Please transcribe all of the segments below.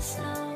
slow.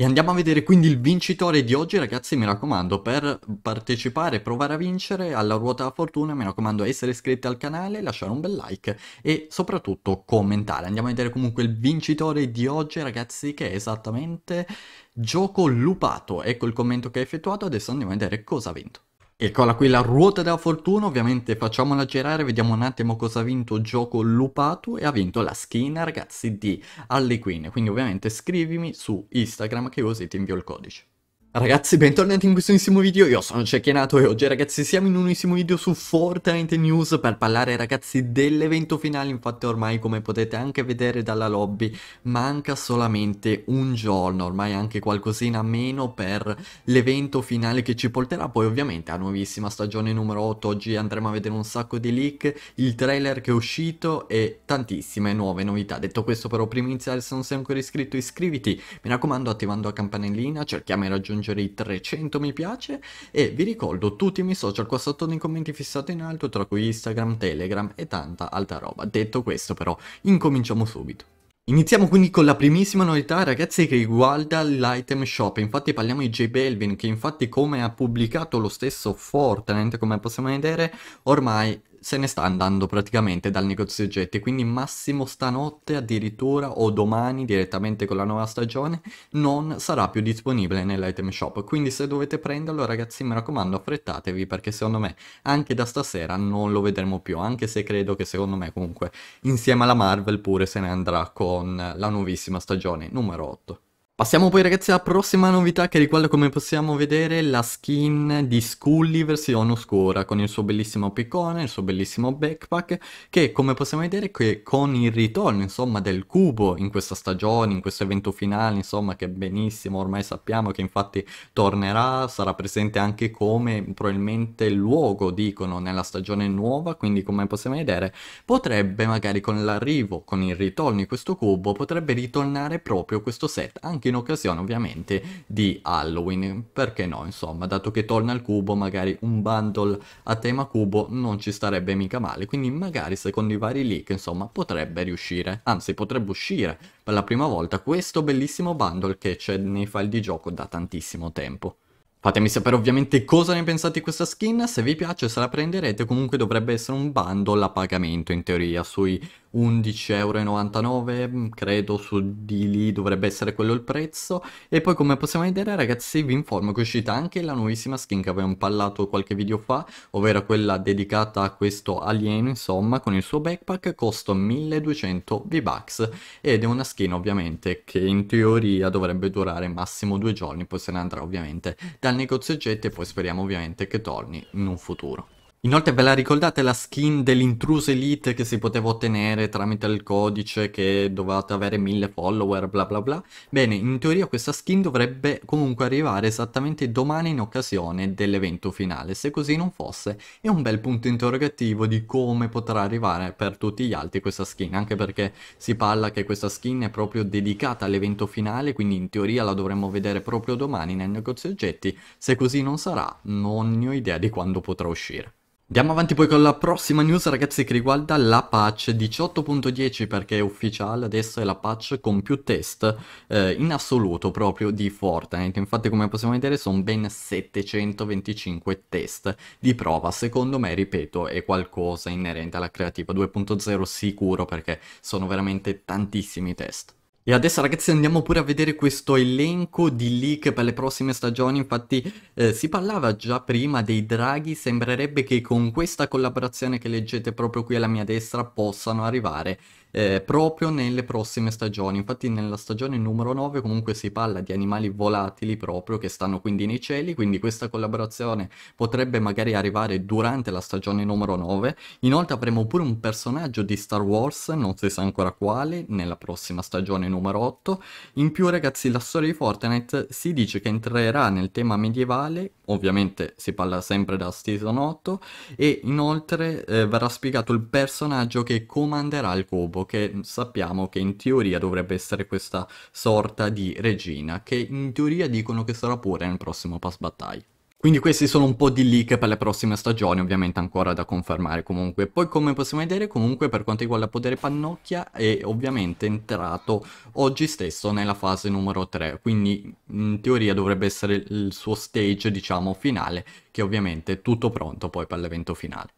E andiamo a vedere quindi il vincitore di oggi ragazzi, mi raccomando per partecipare e provare a vincere alla ruota della fortuna mi raccomando essere iscritti al canale, lasciare un bel like e soprattutto commentare. Andiamo a vedere comunque il vincitore di oggi ragazzi che è esattamente Gioco Lupato, ecco il commento che ha effettuato, adesso andiamo a vedere cosa ha vinto. Eccola qui la ruota della fortuna, ovviamente facciamola girare, vediamo un attimo cosa ha vinto gioco lupato e ha vinto la skin ragazzi di Harley Quinn, quindi ovviamente scrivimi su Instagram che così ti invio il codice. Ragazzi, bentornati in questo nuovissimo video, io sono Cecchinato e oggi ragazzi siamo in un nuovissimo video su Fortnite News per parlare ragazzi dell'evento finale, infatti ormai come potete anche vedere dalla lobby manca solamente un giorno, ormai anche qualcosina meno per l'evento finale che ci porterà poi ovviamente a nuovissima stagione numero 8, oggi andremo a vedere un sacco di leak, il trailer che è uscito e tantissime nuove novità, detto questo però prima di iniziare se non sei ancora iscritto iscriviti, mi raccomando attivando la campanellina, cerchiamo di raggiungere raggiungere i 300 mi piace e vi ricordo tutti i miei social qua sotto nei commenti fissati in alto tra cui Instagram, Telegram e tanta altra roba. Detto questo però incominciamo subito. Iniziamo quindi con la primissima novità ragazzi che riguarda l'item shop, infatti parliamo di J Belvin che infatti come ha pubblicato lo stesso Fortnite come possiamo vedere ormai se ne sta andando praticamente dal negozio oggetti, quindi massimo stanotte addirittura o domani direttamente con la nuova stagione non sarà più disponibile nell'item shop, quindi se dovete prenderlo ragazzi mi raccomando affrettatevi perché secondo me anche da stasera non lo vedremo più, anche se credo che secondo me comunque insieme alla Marvel pure se ne andrà con la nuovissima stagione numero 8. Passiamo poi ragazzi alla prossima novità che riguarda come possiamo vedere la skin di Scully versione oscura con il suo bellissimo piccone, il suo bellissimo backpack che come possiamo vedere che con il ritorno insomma del cubo in questa stagione, in questo evento finale insomma che benissimo ormai sappiamo che infatti tornerà, sarà presente anche come probabilmente luogo dicono nella stagione nuova quindi come possiamo vedere potrebbe magari con l'arrivo, con il ritorno di questo cubo potrebbe ritornare proprio questo set anche in occasione ovviamente di Halloween, perché no insomma, dato che torna il cubo magari un bundle a tema cubo non ci starebbe mica male, quindi magari secondo i vari leak insomma potrebbe riuscire, anzi potrebbe uscire per la prima volta questo bellissimo bundle che c'è nei file di gioco da tantissimo tempo. Fatemi sapere ovviamente cosa ne pensate di questa skin, se vi piace se la prenderete comunque dovrebbe essere un bundle a pagamento in teoria sui 11,99€, mm, credo su di lì dovrebbe essere quello il prezzo. E poi come possiamo vedere ragazzi vi informo che è uscita anche la nuovissima skin che avevamo parlato qualche video fa, ovvero quella dedicata a questo alieno insomma con il suo backpack, costo 1200 V-Bucks ed è una skin ovviamente che in teoria dovrebbe durare massimo due giorni, poi se ne andrà ovviamente dal negozio oggetti e poi speriamo ovviamente che torni in un futuro. Inoltre ve la ricordate la skin dell'intruso elite che si poteva ottenere tramite il codice che dovevate avere 1000 follower bla bla bla? Bene, in teoria questa skin dovrebbe comunque arrivare esattamente domani in occasione dell'evento finale, se così non fosse è un bel punto interrogativo di come potrà arrivare per tutti gli altri questa skin, anche perché si parla che questa skin è proprio dedicata all'evento finale, quindi in teoria la dovremmo vedere proprio domani nel negozio oggetti, se così non sarà non ne ho idea di quando potrà uscire. Andiamo avanti poi con la prossima news ragazzi che riguarda la patch 18.10 perché è ufficiale, adesso è la patch con più test eh, in assoluto proprio di Fortnite, infatti come possiamo vedere sono ben 725 test di prova, secondo me ripeto è qualcosa inerente alla creativa 2.0 sicuro perché sono veramente tantissimi test. E adesso ragazzi andiamo pure a vedere questo elenco di leak per le prossime stagioni, infatti eh, si parlava già prima dei draghi, sembrerebbe che con questa collaborazione che leggete proprio qui alla mia destra possano arrivare eh, proprio nelle prossime stagioni. Infatti nella stagione numero 9 comunque si parla di animali volatili proprio che stanno quindi nei cieli, quindi questa collaborazione potrebbe magari arrivare durante la stagione numero 9. Inoltre avremo pure un personaggio di Star Wars, non si sa ancora quale, nella prossima stagione numero 8. In più ragazzi la storia di Fortnite si dice che entrerà nel tema medievale, ovviamente si parla sempre da season 8, e inoltre eh, verrà spiegato il personaggio che comanderà il cubo. Giobbo, che sappiamo che in teoria dovrebbe essere questa sorta di regina, che in teoria dicono che sarà pure nel prossimo pass battaglia. Quindi questi sono un po' di leak per le prossime stagioni, ovviamente ancora da confermare comunque. Poi come possiamo vedere comunque per quanto riguarda Potere Pannocchia è ovviamente entrato oggi stesso nella fase numero 3, quindi in teoria dovrebbe essere il suo stage diciamo finale che ovviamente è tutto pronto poi per l'evento finale.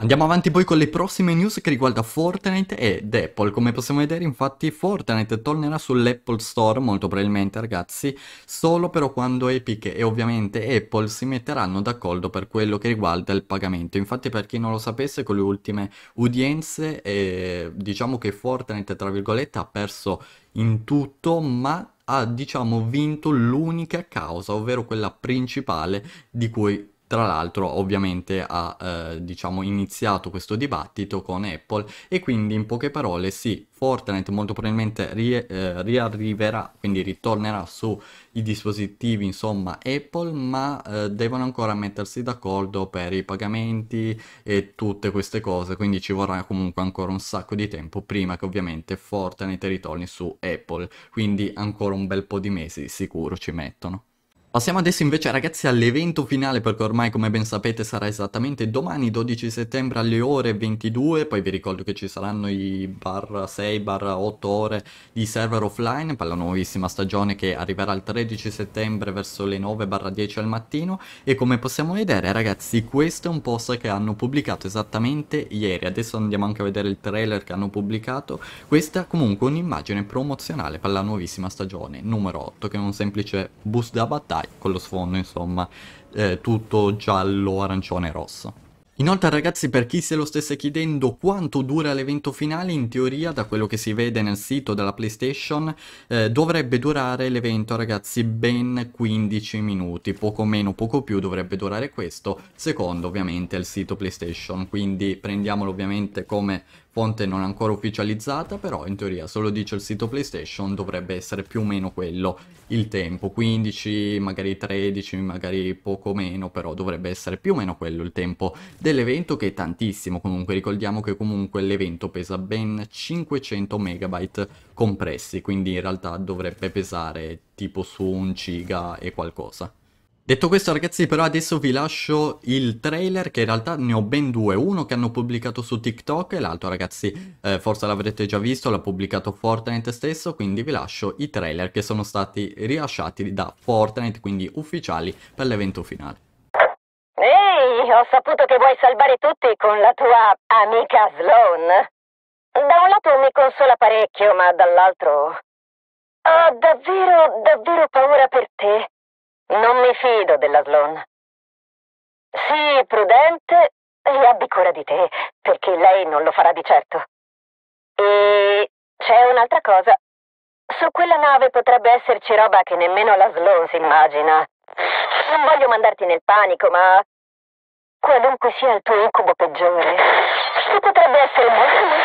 Andiamo avanti poi con le prossime news che riguarda Fortnite ed Apple. Come possiamo vedere infatti Fortnite tornerà sull'Apple Store molto probabilmente ragazzi, solo però quando Epic e ovviamente Apple si metteranno d'accordo per quello che riguarda il pagamento. Infatti per chi non lo sapesse con le ultime udienze eh, diciamo che Fortnite tra virgolette ha perso in tutto ma ha diciamo vinto l'unica causa ovvero quella principale di cui tra l'altro ovviamente ha eh, diciamo iniziato questo dibattito con Apple e quindi in poche parole sì, Fortnite molto probabilmente ri- eh, riarriverà, quindi ritornerà sui dispositivi insomma Apple, ma eh, devono ancora mettersi d'accordo per i pagamenti e tutte queste cose, quindi ci vorrà comunque ancora un sacco di tempo prima che ovviamente Fortnite ritorni su Apple, quindi ancora un bel po' di mesi sicuro ci mettono. Passiamo adesso invece ragazzi all'evento finale perché ormai come ben sapete sarà esattamente domani 12 settembre alle ore 22 poi vi ricordo che ci saranno i barra 6 barra 8 ore di server offline per la nuovissima stagione che arriverà il 13 settembre verso le 9 barra 10 al mattino e come possiamo vedere ragazzi questo è un post che hanno pubblicato esattamente ieri adesso andiamo anche a vedere il trailer che hanno pubblicato questa comunque è un'immagine promozionale per la nuovissima stagione numero 8 che è un semplice bus da battaglia con lo sfondo insomma eh, tutto giallo, arancione e rosso. Inoltre ragazzi per chi se lo stesse chiedendo quanto dura l'evento finale, in teoria da quello che si vede nel sito della PlayStation eh, dovrebbe durare l'evento ragazzi ben 15 minuti, poco meno poco più dovrebbe durare questo, secondo ovviamente il sito PlayStation, quindi prendiamolo ovviamente come fonte non ancora ufficializzata, però in teoria solo dice il sito PlayStation dovrebbe essere più o meno quello il tempo, 15, magari 13, magari poco meno, però dovrebbe essere più o meno quello il tempo dell'evento che è tantissimo, comunque ricordiamo che comunque l'evento pesa ben 500 MB compressi, quindi in realtà dovrebbe pesare tipo su un giga e qualcosa. Detto questo ragazzi però adesso vi lascio il trailer che in realtà ne ho ben due, uno che hanno pubblicato su TikTok e l'altro ragazzi eh, forse l'avrete già visto, l'ha pubblicato Fortnite stesso, quindi vi lascio i trailer che sono stati rilasciati da Fortnite, quindi ufficiali per l'evento finale. Ehi, ho saputo che vuoi salvare tutti con la tua amica Sloan. Da un lato mi consola parecchio, ma dall'altro... Ho davvero, davvero paura per te. Non mi fido della Sloan. Sii prudente e abbi cura di te, perché lei non lo farà di certo. E c'è un'altra cosa. Su quella nave potrebbe esserci roba che nemmeno la Sloan si immagina. Non voglio mandarti nel panico, ma qualunque sia il tuo incubo peggiore, potrebbe essere molto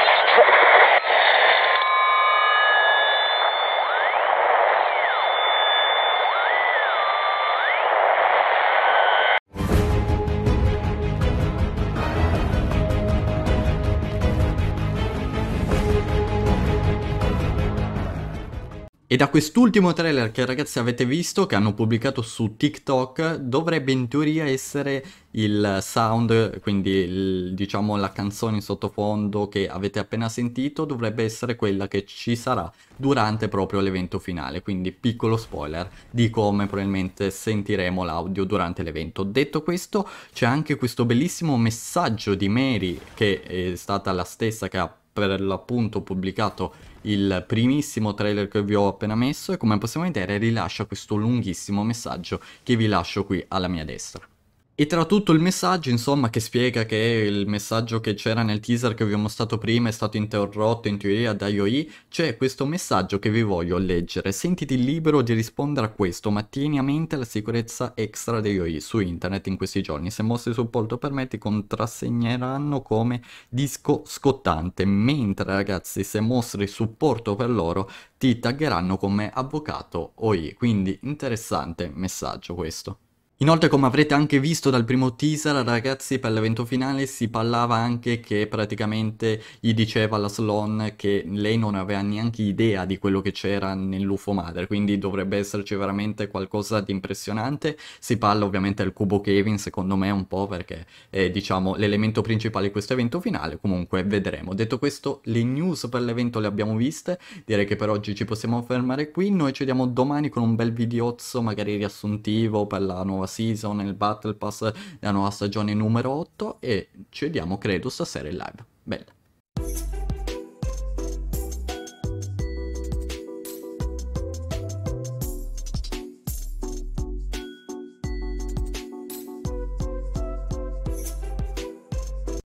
da quest'ultimo trailer che ragazzi avete visto, che hanno pubblicato su TikTok, dovrebbe in teoria essere il sound, quindi il, diciamo la canzone in sottofondo che avete appena sentito, dovrebbe essere quella che ci sarà durante proprio l'evento finale. Quindi piccolo spoiler di come probabilmente sentiremo l'audio durante l'evento. Detto questo, c'è anche questo bellissimo messaggio di Mary, che è stata la stessa che ha per l'appunto pubblicato il primissimo trailer che vi ho appena messo e come possiamo vedere rilascia questo lunghissimo messaggio che vi lascio qui alla mia destra. E tra tutto il messaggio, insomma, che spiega che il messaggio che c'era nel teaser che vi ho mostrato prima è stato interrotto in teoria da IOI, c'è questo messaggio che vi voglio leggere. Sentiti libero di rispondere a questo, ma tieni a mente la sicurezza extra di IOI su internet in questi giorni. Se mostri supporto per me ti contrassegneranno come disco scottante, mentre ragazzi se mostri supporto per loro ti taggeranno come avvocato OI. Quindi interessante messaggio questo. Inoltre come avrete anche visto dal primo teaser ragazzi per l'evento finale si parlava anche che praticamente gli diceva la Sloan che lei non aveva neanche idea di quello che c'era nell'UFO madre quindi dovrebbe esserci veramente qualcosa di impressionante si parla ovviamente del cubo Kevin secondo me un po' perché è diciamo l'elemento principale di questo evento finale comunque vedremo detto questo le news per l'evento le abbiamo viste direi che per oggi ci possiamo fermare qui noi ci vediamo domani con un bel videozzo magari riassuntivo per la nuova season il battle pass della nuova stagione numero 8 e ci vediamo credo stasera in live. Bella.